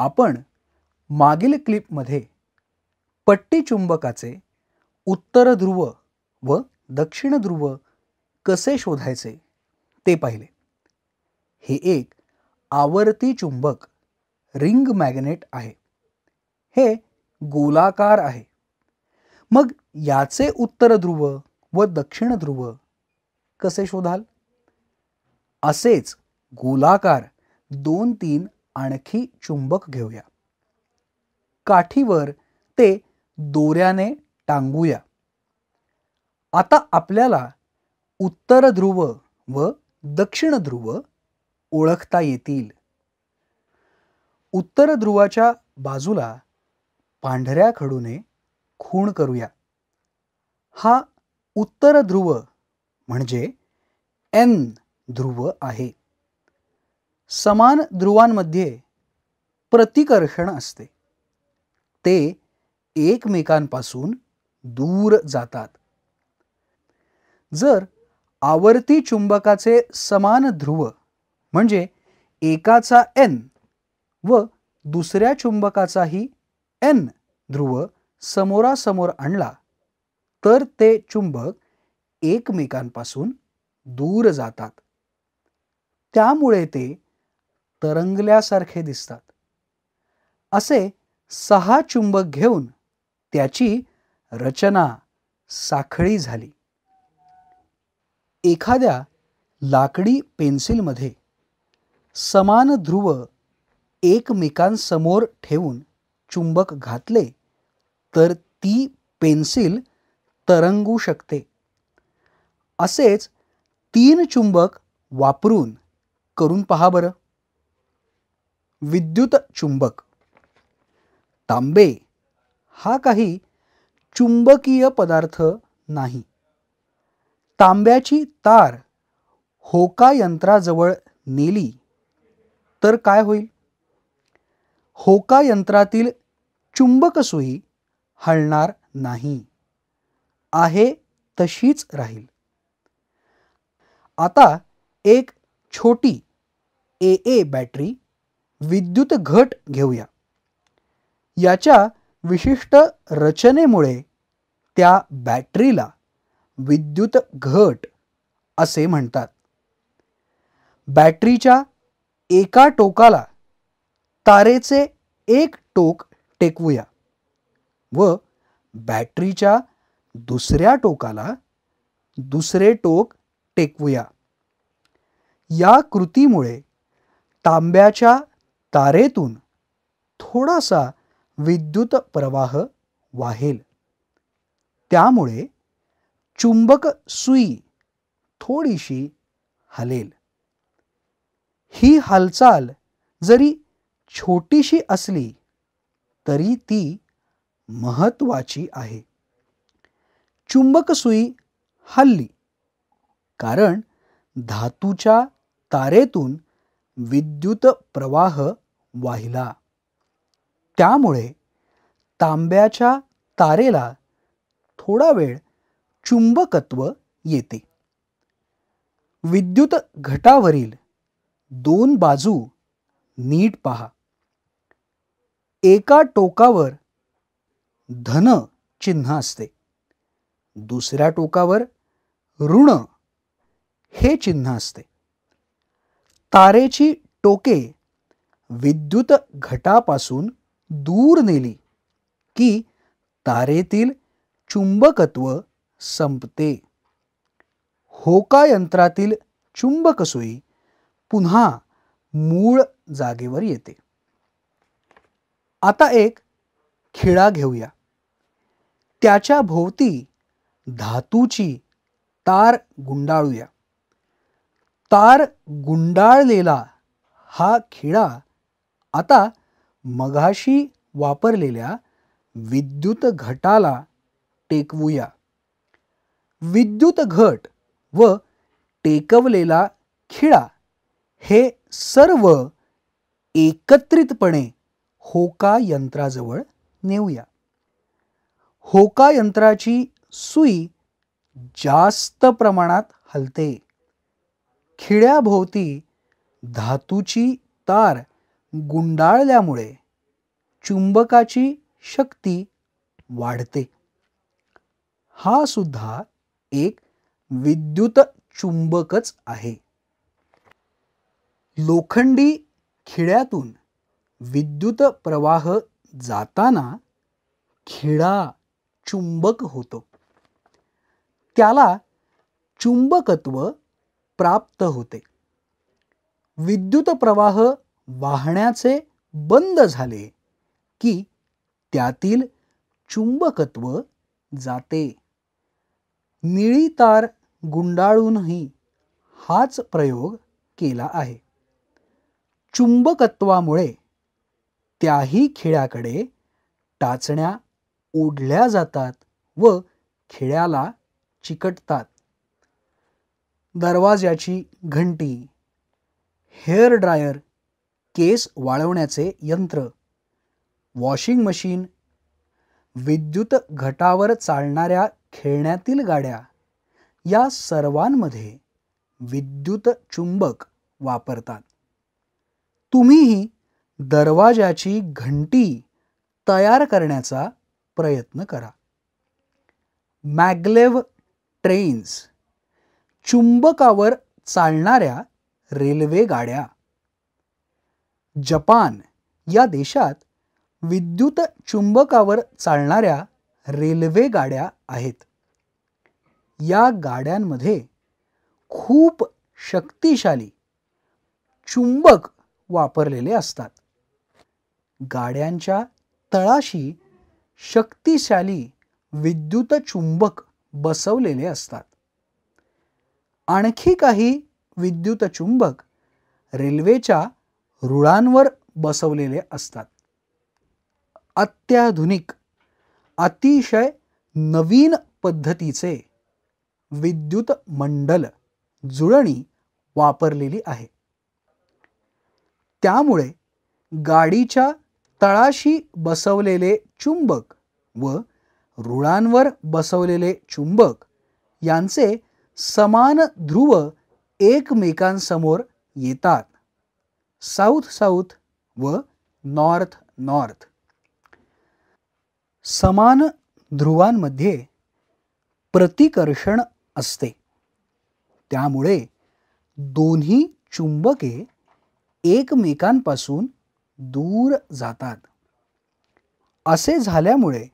आपण मागील क्लिपमध्ये पट्टी चुंबकाचे उत्तर ध्रुव व दक्षिण ध्रुव कसे शोधायचे ते पाहिले हे एक आवर्ती चुंबक रिंग मॅग्नेट आहे हे गोलाकार आहे मग याचे उत्तर ध्रुव व दक्षिण ध्रुव कसे शोधाल असेच गोलाकार दोन तीन आणखी चुंबक घेऊया काठीवर ते दोऱ्याने टांगूया आता आपल्याला उत्तर ध्रुव व दक्षिण ध्रुव ओळखता येतील उत्तर ध्रुवाच्या बाजूला पांढऱ्या खडूने खूण करूया हा उत्तर ध्रुव म्हणजे एन ध्रुव आहे समान ध्रुवांमध्ये प्रतिकर्षण असते ते एकमेकांपासून दूर जातात जर आवर्ती चुंबकाचे समान ध्रुव म्हणजे एकाचा एन व दुसऱ्या चुंबकाचाही एन ध्रुव समोरासमोर आणला तर ते चुंबक एकमेकांपासून दूर जातात त्यामुळे ते तरंगल्यासारखे दिसतात असे सहा चुंबक घेऊन त्याची रचना साखळी झाली एखाद्या लाकडी पेन्सिलमध्ये समान ध्रुव एकमेकांसमोर ठेवून चुंबक घातले तर ती पेन्सिल तरंगू शकते असेच तीन चुंबक वापरून करून पहा बरं विद्युत चुंबक तांबे हा काही चुंबकीय पदार्थ नाही तांब्याची तार होका यंत्राजवळ नेली तर काय होईल होका यंत्रातील सुई हलणार नाही आहे तशीच राहील आता एक छोटी ए ए बॅटरी विद्युत घट घेऊया याच्या विशिष्ट रचनेमुळे त्या बॅटरीला विद्युत घट असे म्हणतात बॅटरीच्या एका टोकाला तारेचे एक टोक टेकवूया व बॅटरीच्या दुसऱ्या टोकाला दुसरे टोक टेकवूया या कृतीमुळे तांब्याच्या तारेतून थोडासा विद्युत प्रवाह वाहेल त्यामुळे चुंबक सुई थोडीशी हलेल ही हालचाल जरी छोटीशी असली तरी ती महत्वाची आहे चुंबक सुई हल्ली कारण धातूच्या तारेतून विद्युत प्रवाह वाहिला त्यामुळे तांब्याच्या तारेला थोडा वेळ चुंबकत्व येते विद्युत घटावरील दोन बाजू नीट पहा एका टोकावर धन चिन्ह असते दुसऱ्या टोकावर ऋण हे चिन्ह असते तारेची टोके विद्युत घटापासून दूर नेली की तारेतील चुंबकत्व संपते होका यंत्रातील सुई पुन्हा मूळ जागेवर येते आता एक खिळा घेऊया त्याच्या भोवती धातूची तार गुंडाळूया तार गुंडाळलेला हा खिळा आता मघाशी वापरलेल्या विद्युत घटाला टेकवूया विद्युत घट व टेकवलेला खिळा हे सर्व एकत्रितपणे होका यंत्राजवळ नेऊया होका यंत्राची सुई जास्त प्रमाणात हलते खिड्याभोवती धातूची तार गुंडाळल्यामुळे चुंबकाची शक्ती वाढते हा सुद्धा एक विद्युत चुंबकच आहे लोखंडी खिड्यातून विद्युत प्रवाह जाताना खिळा चुंबक होतो त्याला चुंबकत्व प्राप्त होते विद्युत प्रवाह वाहण्याचे बंद झाले की त्यातील चुंबकत्व जाते निळी तार गुंडाळूनही हाच प्रयोग केला आहे चुंबकत्वामुळे त्याही खिळ्याकडे टाचण्या ओढल्या जातात व खिळ्याला चिकटतात दरवाज्याची घंटी हेअर ड्रायर केस वाळवण्याचे यंत्र वॉशिंग मशीन विद्युत घटावर चालणाऱ्या खेळण्यातील गाड्या या सर्वांमध्ये विद्युत चुंबक वापरतात तुम्हीही दरवाजाची घंटी तयार करण्याचा प्रयत्न करा मॅग्लेव्ह ट्रेन्स चुंबकावर चालणाऱ्या रेल्वे गाड्या जपान या देशात विद्युत चुंबकावर चालणाऱ्या रेल्वे गाड्या आहेत या गाड्यांमध्ये खूप शक्तिशाली चुंबक वापरलेले असतात गाड्यांच्या तळाशी शक्तिशाली विद्युत चुंबक बसवलेले असतात आणखी काही विद्युत चुंबक रेल्वेच्या रुळांवर बसवलेले असतात अत्याधुनिक अतिशय नवीन पद्धतीचे विद्युत मंडल जुळणी वापरलेली आहे त्यामुळे गाडीच्या तळाशी बसवलेले चुंबक व रुळांवर बसवलेले चुंबक यांचे समान ध्रुव एकमेकांसमोर येतात साऊथ साऊथ व नॉर्थ नॉर्थ समान ध्रुवांमध्ये प्रतिकर्षण असते त्यामुळे दोन्ही चुंबके एकमेकांपासून दूर जातात असे झाल्यामुळे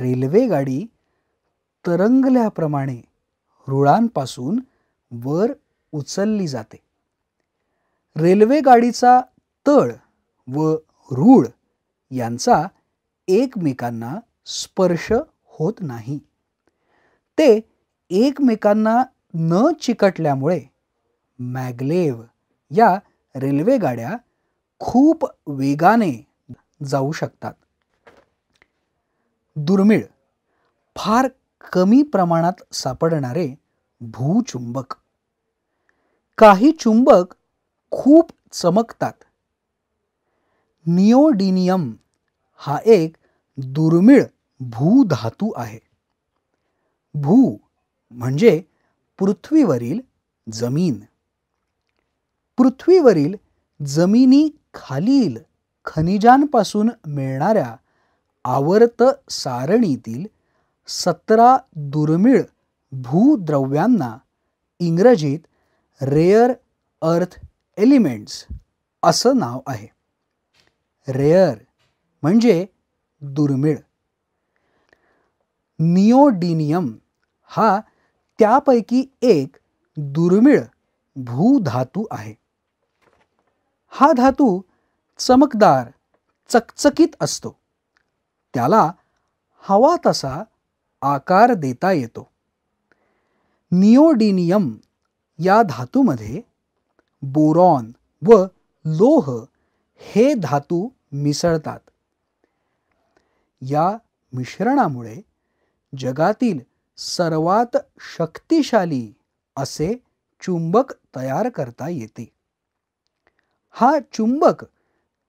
रेल्वेगाडी तरंगल्याप्रमाणे रुळांपासून वर उचलली जाते रेल्वे गाडीचा तळ व रूळ यांचा एकमेकांना स्पर्श होत नाही ते एकमेकांना न चिकटल्यामुळे मॅगलेव या रेल्वे गाड्या खूप वेगाने जाऊ शकतात दुर्मिळ फार कमी प्रमाणात सापडणारे भूचुंबक काही चुंबक खूप चमकतात निओडिनियम हा एक दुर्मिळ भूधातू आहे भू म्हणजे पृथ्वीवरील जमीन पृथ्वीवरील जमिनी खालील खनिजांपासून मिळणाऱ्या आवर्त सारणीतील सतरा दुर्मिळ भूद्रव्यांना इंग्रजीत रेअर अर्थ एलिमेंट्स असं नाव आहे रेअर म्हणजे दुर्मिळ नियोडिनियम हा त्यापैकी एक दुर्मिळ भूधातू आहे हा धातू चमकदार चकचकीत असतो त्याला हवा तसा आकार देता येतो निओडिनियम या धातूमध्ये बोरॉन व लोह हे धातू मिसळतात या मिश्रणामुळे जगातील सर्वात शक्तिशाली असे चुंबक तयार करता येते हा चुंबक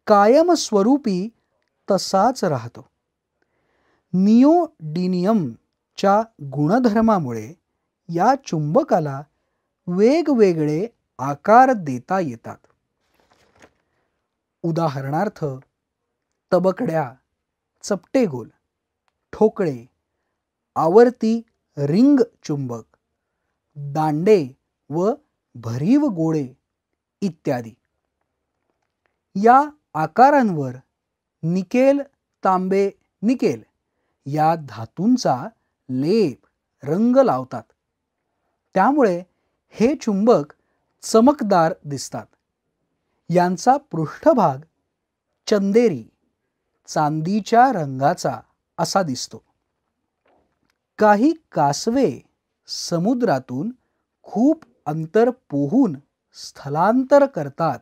कायमस्वरूपी तसाच राहतो निओडिनियमच्या गुणधर्मामुळे या चुंबकाला वेगवेगळे आकार देता येतात उदाहरणार्थ तबकड्या चपटे गोल, ठोकळे आवर्ती रिंग चुंबक दांडे व भरीव गोळे इत्यादी या आकारांवर निकेल तांबे निकेल या धातूंचा लेप रंग लावतात त्यामुळे हे चुंबक चमकदार दिसतात यांचा पृष्ठभाग चंदेरी चांदीच्या रंगाचा असा दिसतो काही कासवे समुद्रातून खूप अंतर पोहून स्थलांतर करतात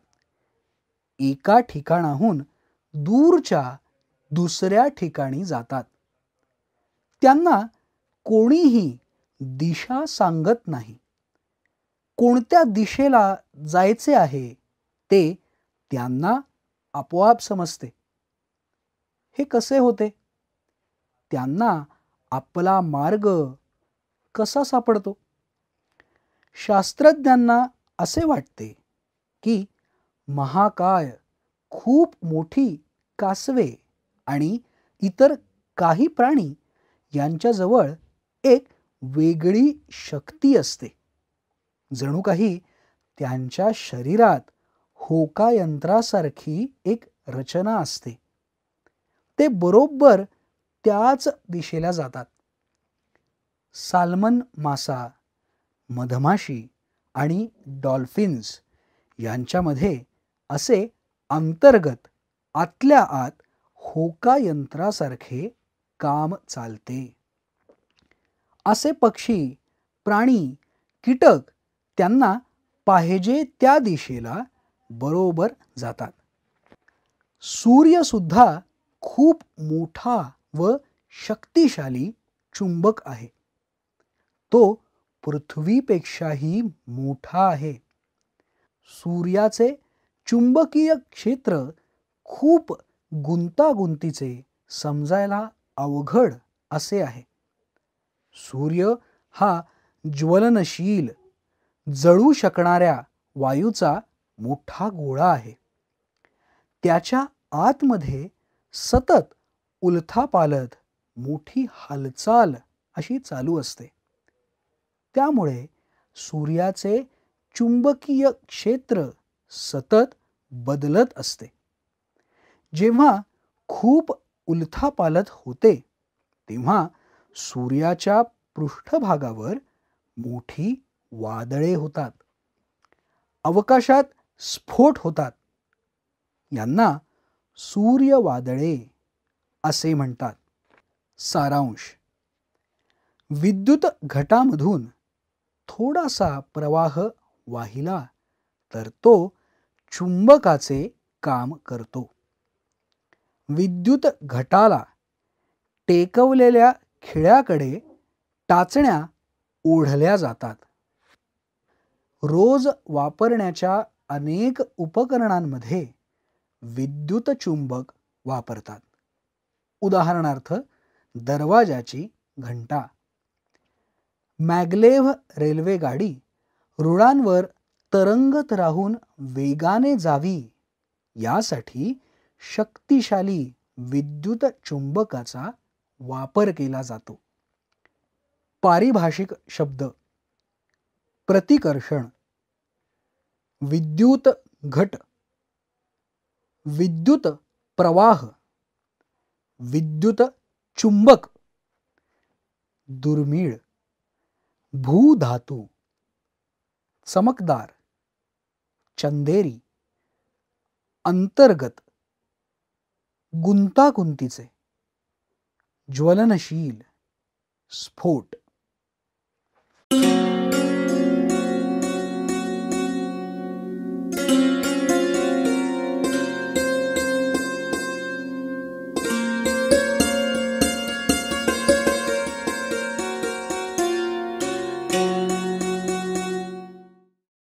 एका ठिकाणाहून दूरच्या दुसऱ्या ठिकाणी जातात त्यांना कोणीही दिशा सांगत नाही कोणत्या दिशेला जायचे आहे ते त्यांना आपोआप समजते हे कसे होते त्यांना आपला मार्ग कसा सापडतो शास्त्रज्ञांना असे वाटते की महाकाय खूप मोठी कासवे आणि इतर काही प्राणी यांच्याजवळ एक वेगळी शक्ती असते जणू काही त्यांच्या शरीरात होका यंत्रासारखी एक रचना असते ते बरोबर त्याच दिशेला जातात साल्मन मासा मधमाशी आणि डॉल्फिन्स यांच्यामध्ये असे अंतर्गत आतल्या आत होका यंत्रासारखे काम चालते असे पक्षी प्राणी कीटक त्यांना पाहिजे त्या दिशेला बरोबर जातात सूर्य सुद्धा खूप मोठा व शक्तिशाली चुंबक आहे तो पृथ्वीपेक्षाही मोठा आहे सूर्याचे चुंबकीय क्षेत्र खूप गुंतागुंतीचे समजायला अवघड असे आहे सूर्य हा ज्वलनशील जळू शकणाऱ्या वायूचा मोठा गोळा आहे त्याच्या आतमध्ये सतत उलथापालत मोठी हालचाल अशी चालू असते त्यामुळे सूर्याचे चुंबकीय क्षेत्र सतत बदलत असते जेव्हा खूप उलथापालथ होते तेव्हा सूर्याच्या पृष्ठभागावर मोठी वादळे होतात अवकाशात स्फोट होतात यांना सूर्यवादळे असे म्हणतात सारांश विद्युत घटामधून थोडासा प्रवाह वाहिला तर तो चुंबकाचे काम करतो विद्युत घटाला टेकवलेल्या खिळ्याकडे टाचण्या ओढल्या जातात रोज वापरण्याच्या अनेक उपकरणांमध्ये विद्युत चुंबक वापरतात उदाहरणार्थ दरवाजाची घंटा मॅगलेव्ह गाडी रुळांवर तरंगत राहून वेगाने जावी यासाठी शक्तिशाली विद्युत चुंबकाचा वापर केला जातो पारिभाषिक शब्द प्रतिकर्षण विद्युत घट विद्युत प्रवाह विद्युत चुंबक दुर्मिळ भूधातू चमकदार चंदेरी अंतर्गत गुंतागुंतीचे ज्वलनशील स्फोट